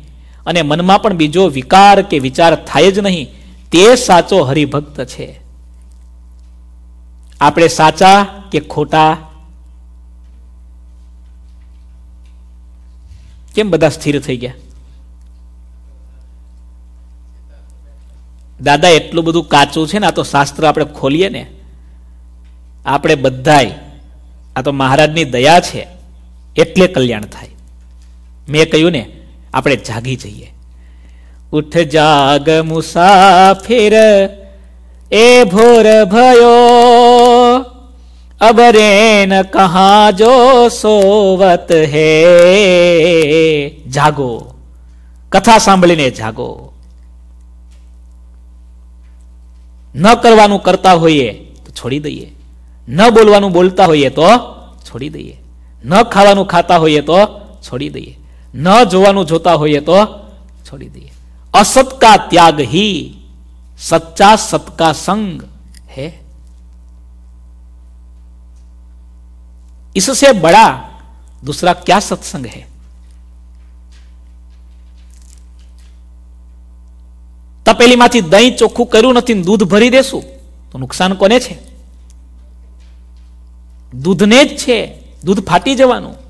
અને મનમાં પણ બીજો વિકાર કે વિચાર થાય જ નહીં તે સાચો હરિભક્ત છે આપણે સાચા કે ખોટા કેમ બધા સ્થિર થઈ ગયા દાદા એટલું બધું કાચું છે ને આ તો શાસ્ત્ર આપણે ખોલીએ ને આપણે બધાય આ તો મહારાજની દયા છે એટલે કલ્યાણ થાય મેં કહ્યું ને આપણે જાગી જઈએ ઉઠ જાગ મુસાફિર એ ભોર ભયો અબરેન કહા જો સોવત હે જાગો કથા સાંભળીને જાગો ન કરવાનું કરતા હોઈએ તો છોડી દઈએ ન બોલવાનું બોલતા હોઈએ તો છોડી દઈએ ન ખાવાનું ખાતા હોઈએ તો છોડી દઈએ ન જોવાનું જોતા હોઈએ તો છોડી દઈએ અસત ત્યાગ હી સચ્ચા સતકા સંગ હે इससे बड़ा दूसरा क्या सत्संग है તપેલીમાંથી દહીં ચોખ્ખું કર્યું નથી દૂધ ભરી દેશું તો નુકસાન કોને છે દૂધને જ છે દૂધ ફાટી જવાનું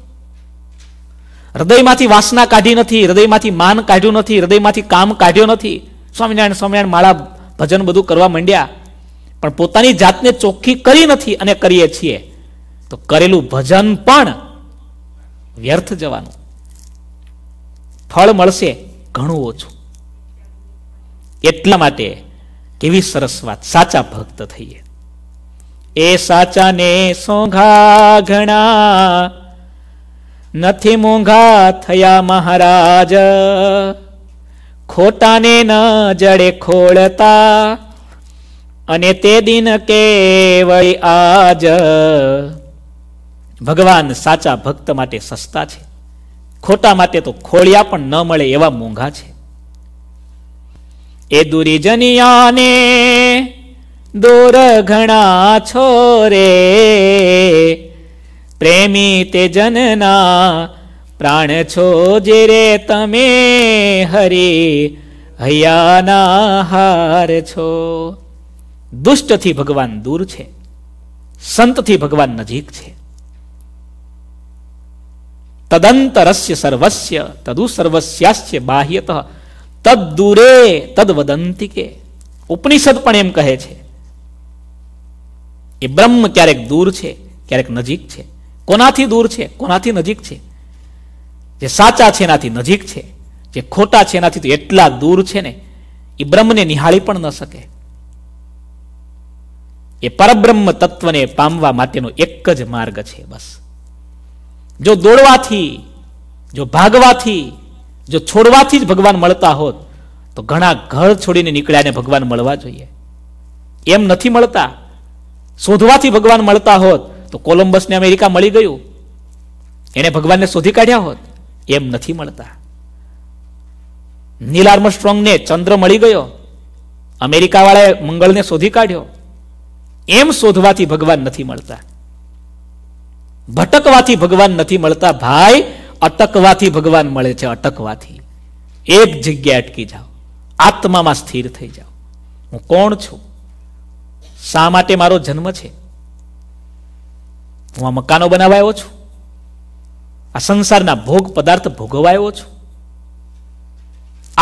હૃદયમાંથી વાસના કાઢી નથી હૃદયમાંથી માન કાઢ્યું નથી હૃદયમાંથી કામ કાઢ્યો નથી સ્વામિનારાયણ સ્વામિનારાયણ માળા ભજન બધું કરવા માંડ્યા પણ પોતાની જાતને ચોખ્ખી કરી નથી અને કરીએ છીએ તો કરેલું ભજન પણ વ્યર્થ જવાનું ફળ મળશે ઘણું ઓછું એટલા માટે કેવી સરસ વાત સાચા ભક્ત થઈએ એ સાચાને સોંઘા ઘણા નથી મોંઘા થયા મહારાજ ખોટાને ન જડે ખોળતા અને તે દિન કેવળ આજ ભગવાન સાચા ભક્ત માટે સસ્તા છે ખોટા માટે તો ખોળિયા પણ ન મળે એવા મોંઘા છે એ દુરી જનિયાને દોર ઘણા છોરે પ્રેમી તે જનના પ્રાણ છો જે રે તમે હરી હૈયાના હાર છો દુષ્ટથી ભગવાન દૂર છે સંતથી ભગવાન નજીક છે તદંતરસ્ય સર્વસ્ય તદુ સર્વસ્યાસ્ય બાહ્યત તદ દૂરે તદ તદવદંતી કે ઉપનિષદ પણ એમ કહે છે એ બ્રહ્મ ક્યારેક દૂર છે ક્યારેક નજીક છે કોનાથી દૂર છે કોનાથી નજીક છે જે સાચા છે એનાથી નજીક છે જે ખોટા છે એનાથી તો એટલા દૂર છે ને એ બ્રહ્મને નિહાળી પણ ન શકે એ પરબ્રહ્મ તત્વને પામવા માટેનો એક જ માર્ગ છે બસ જો દોડવાથી જો ભાગવાથી જો છોડવાથી જ ભગવાન મળતા હોત તો ઘણા ઘર છોડીને નીકળ્યા ને ભગવાન મળવા જોઈએ એમ નથી મળતા શોધવાથી ભગવાન મળતા હોત તો કોલમ્બસને અમેરિકા મળી ગયું એને ભગવાનને શોધી કાઢ્યા હોત એમ નથી મળતા નીલ આર્મસ્ટ્રોંગને ચંદ્ર મળી ગયો અમેરિકાવાળાએ મંગળને શોધી કાઢ્યો એમ શોધવાથી ભગવાન નથી મળતા ભટકવાથી ભગવાન નથી મળતા ભાઈ અટકવાથી ભગવાન મળે છે અટકવાથી એક જગ્યાએ અટકી જાઓ આત્મામાં સ્થિર થઈ જાઓ હું કોણ છું શા માટે મારો જન્મ છે હું આ મકાનો બનાવાયો છું આ સંસારના ભોગ પદાર્થ ભોગવાયો છું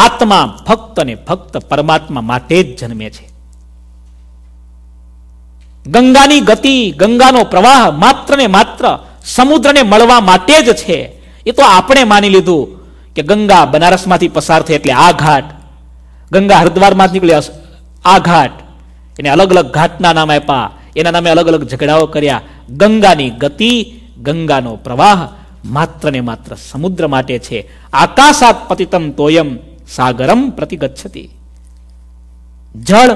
આત્મા ફક્ત ને ફક્ત પરમાત્મા માટે જ જન્મે છે ગંગાની ગતિ ગંગાનો પ્રવાહ માત્ર ને માત્ર સમુદ્રને મળવા માટે જ છે એ તો આપણે માની લીધું કે ગંગા બનારસમાંથી પસાર થઈ એટલે આ ઘાટ ગંગા હરિદ્વારમાં નીકળ્યા આ ઘાટ એને અલગ અલગ ઘાટના નામ આપ્યા એના નામે અલગ અલગ ઝઘડાઓ કર્યા ગંગાની ગતિ ગંગાનો પ્રવાહ માત્ર ને માત્ર સમુદ્ર માટે છે આકાશાત પતિતમ તોયમ સાગરમ પ્રતિગચ્છતી જળ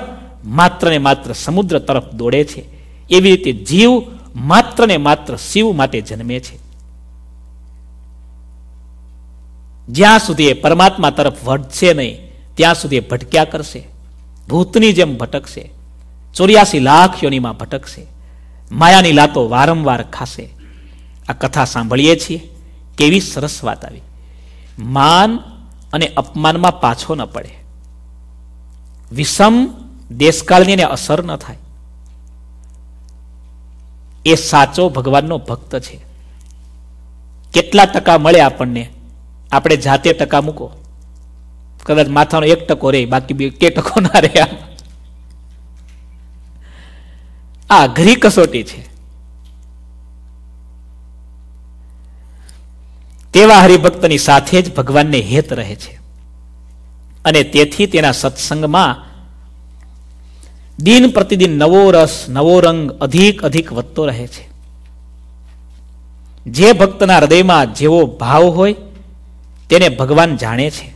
માત્ર ને માત્ર સમુદ્ર તરફ દોડે છે એવી રીતે જીવ માત્ર ને માત્ર શિવ માટે જન્મે છે જ્યાં સુધી પરમાત્મા તરફ વટશે નહીં ત્યાં સુધી ભટક્યા કરશે ભૂતની જેમ ભટકશે ચોર્યાસી લાખ યોનીમાં ભટકશે માયાની લાતો વારંવાર ખાશે આ કથા સાંભળીએ છીએ કેવી સરસ વાત આવી માન અને અપમાનમાં પાછો ન પડે વિષમ દેશકાળની એને અસર ન થાય એ સાચો ભગવાનનો ભક્ત છે કેટલા ટકા મળે આપણને આપણે જાતે ટકા મૂકો કદાચ માથાનો એક ટકો રે બાકી બે કે ટકો ના રહે આ અઘરી કસોટી છે તેવા હરિભક્તની સાથે જ ભગવાનને હેત રહે છે અને તેથી તેના સત્સંગમાં દિન પ્રતિદિન નવો રસ નવો રંગ અધિક અધિક વધતો રહે છે જે ભક્તના હૃદયમાં જેવો ભાવ હોય તેને ભગવાન જાણે છે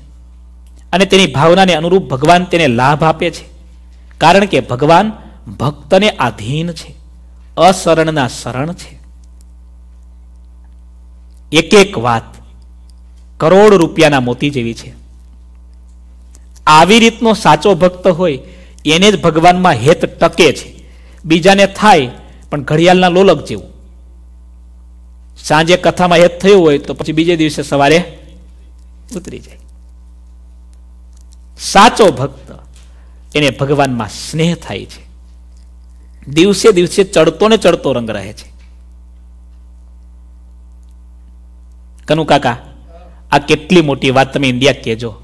અને તેની ભાવનાને અનુરૂપ ભગવાન તેને લાભ આપે છે કારણ કે ભગવાન ભક્તને આધીન છે અસરણના શરણ છે એક એક વાત કરોડ રૂપિયાના મોતી જેવી છે આવી રીતનો સાચો ભક્ત હોય એને જ ભગવાનમાં હેત ટકે છે બીજાને થાય પણ ઘડિયાળના લોલક જેવું સાંજે કથામાં હેત થયું હોય તો પછી બીજે દિવસે સવારે ઉતરી જાય સાચો ભક્ત એને ભગવાનમાં સ્નેહ થાય છે દિવસે દિવસે ચડતો ને ચડતો રંગ રહે છે કનુ કાકા આ કેટલી મોટી વાત તમે ઇન્ડિયા કહેજો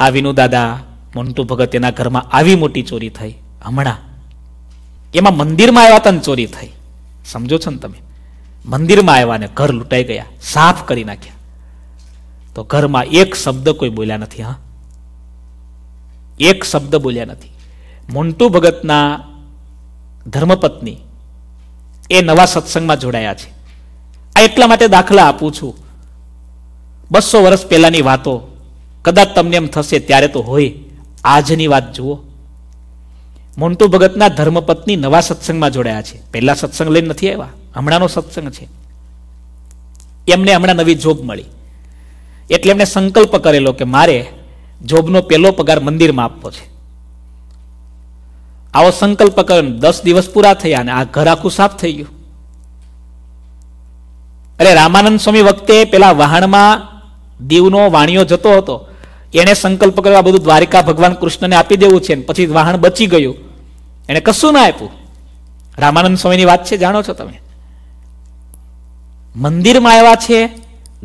આ વિનુ દાદા મોન્ટુ ભગત એના ઘરમાં આવી મોટી ચોરી થઈ હમણાં એમાં મંદિરમાં આવ્યા હતા ને ચોરી થઈ સમજો છો ને તમે મંદિરમાં આવ્યા ને ઘર લૂંટાઈ ગયા સાફ કરી નાખ્યા તો ઘરમાં એક શબ્દ કોઈ બોલ્યા નથી હા એક શબ્દ બોલ્યા નથી મોન્ટુ ભગતના ધર્મપત્ની એ નવા સત્સંગમાં જોડાયા છે આ એટલા માટે દાખલા આપું છું બસો વર્ષ પહેલાંની વાતો કદાચ તમને એમ થશે ત્યારે તો હોય આજની વાત જુઓ મોન્ટુ ભગતના ધર્મપત્ની નવા સત્સંગમાં જોડાયા છે પહેલા સત્સંગ લઈને નથી આવ્યા હમણાંનો સત્સંગ છે એમને હમણાં નવી જોબ મળી એટલે એમણે સંકલ્પ કરેલો કે મારે જોબનો પહેલો પગાર મંદિરમાં આપવો છે આવો સંકલ્પ કર્યો દસ દિવસ પૂરા થયા અને આ ઘર આખું સાફ થઈ ગયું અરે રામાનંદ સ્વામી વખતે પેલા વહાણમાં દીવનો વાણિયો જતો હતો એણે સંકલ્પ કર્યો આ બધું દ્વારિકા ભગવાન કૃષ્ણને આપી દેવું છે પછી વાહણ બચી ગયું એણે કશું ના આપ્યું રામાનંદ સ્વામીની વાત છે જાણો છો તમે મંદિરમાં આવ્યા છે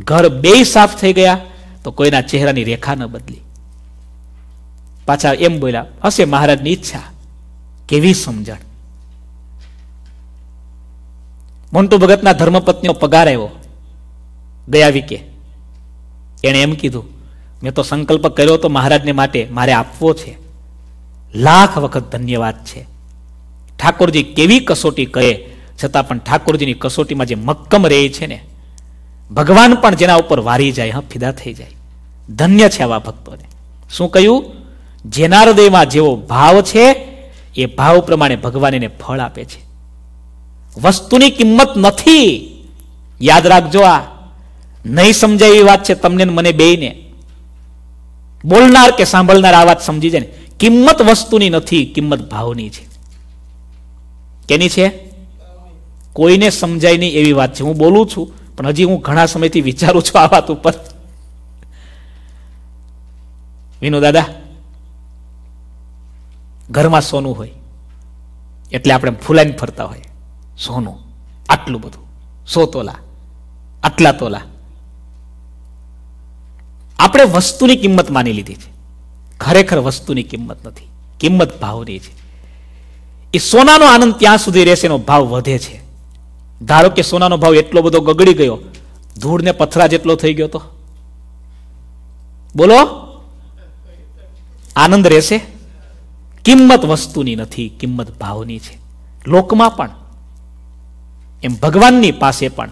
ઘર બે સાફ થઈ ગયા તો કોઈના ચહેરાની રેખા ન બદલી પાછા એમ બોલ્યા હશે મહારાજની ઈચ્છા કેવી સમજણ મોન્ટુ ભગતના ધર્મપત્નીઓ પગાર આવ્યો ગયા વીકે એણે એમ કીધું મેં તો સંકલ્પ કર્યો તો મહારાજને માટે મારે આપવો છે લાખ વખત ધન્યવાદ છે ઠાકોરજી કેવી કસોટી કરે છતાં પણ ઠાકોરજીની કસોટીમાં જે મક્કમ રહે છે ને ભગવાન પણ જેના ઉપર વારી જાય હા ફિદા થઈ જાય ધન્ય છે આવા ભક્તોને શું કહ્યું જેના હૃદયમાં જેવો ભાવ છે એ ભાવ પ્રમાણે ભગવાન એને ફળ આપે છે વસ્તુની કિંમત નથી યાદ રાખજો આ નહીં સમજાય એવી વાત છે તમને મને બેયને બોલનાર કે સાંભળનાર આ વાત સમજી જાય ને કિંમત વસ્તુની નથી કિંમત ભાવની છે કેની છે કોઈને સમજાય નહીં એવી વાત છે હું બોલું છું પણ હજી હું ઘણા સમયથી વિચારું છું આ વાત ઉપર વિનુ દાદા ઘરમાં સોનું હોય એટલે આપણે ફૂલાઈને ફરતા હોય સોનું આટલું બધું સો તોલા આટલા તોલા આપણે વસ્તુની કિંમત માની લીધી છે ખરેખર વસ્તુની કિંમત નથી કિંમત ભાવની છે એ સોનાનો આનંદ ત્યાં સુધી રહેશે એનો ભાવ વધે છે ધારો કે સોનાનો ભાવ એટલો બધો ગગડી ગયો ધૂળને પથરા જેટલો થઈ ગયો તો બોલો આનંદ રહેશે કિંમત વસ્તુની નથી કિંમત ભાવની છે લોકમાં પણ એમ ભગવાનની પાસે પણ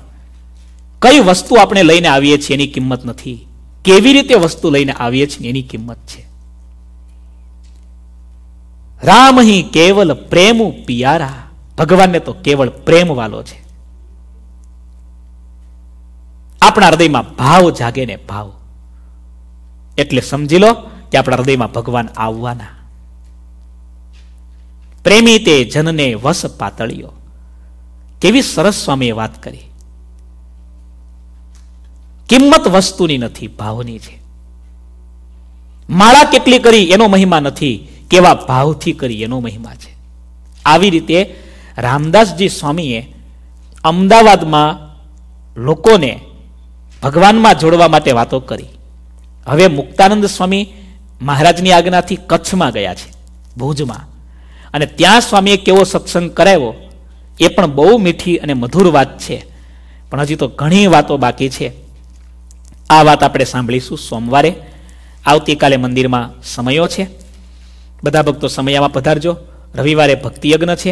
કઈ વસ્તુ આપણે લઈને આવીએ છીએ એની કિંમત નથી કેવી રીતે વસ્તુ લઈને આવીએ છીએ એની કિંમત છે રામ હિ કેવલ પ્રેમ પિયારા ભગવાનને તો કેવળ પ્રેમ વાલો છે આપણા હૃદયમાં ભાવ જાગે ને ભાવ એટલે સમજી લો કે આપણા હૃદયમાં ભગવાન આવવાના પ્રેમી તે જનને વસ પાતળ્યો કેવી સરસ સ્વામીએ વાત કરી કિંમત વસ્તુની નથી ભાવની છે માળા કેટલી કરી એનો મહિમા નથી કેવા ભાવથી કરી એનો મહિમા છે આવી રીતે રામદાસજી સ્વામીએ અમદાવાદમાં લોકોને ભગવાનમાં જોડવા માટે વાતો કરી હવે મુક્તાનંદ સ્વામી મહારાજની આજ્ઞાથી કચ્છમાં ગયા છે ભુજમાં અને ત્યાં સ્વામીએ કેવો સત્સંગ કરાવ્યો એ પણ બહુ મીઠી અને મધુર વાત છે પણ હજી તો ઘણી વાતો બાકી છે આ વાત આપણે સાંભળીશું સોમવારે આવતીકાલે મંદિરમાં સમયો છે બધા ભક્તો સમયમાં પધારજો રવિવારે ભક્તિયજ્ઞ છે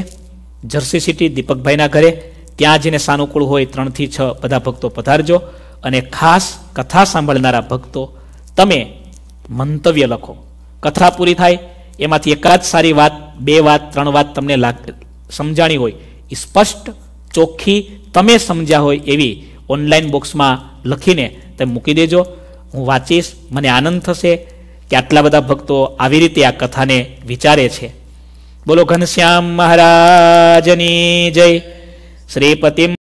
જર્સી સિટી દીપકભાઈના ઘરે ત્યાં જેને સાનુકૂળ હોય ત્રણથી છ બધા ભક્તો પધારજો અને ખાસ કથા સાંભળનારા ભક્તો તમે મંતવ્ય લખો કથા પૂરી થાય એમાંથી એકાદ સારી વાત બે વાત ત્રણ વાત તમને સમજાણી હોય એ સ્પષ્ટ ચોખ્ખી તમે સમજ્યા હોય એવી ઓનલાઈન બોક્સમાં લખીને તમે મૂકી દેજો હું વાંચીશ મને આનંદ થશે કે આટલા બધા ભક્તો આવી રીતે આ કથાને વિચારે છે બોલો ઘનશ્યામ મહારાજની જય શ્રીપતિ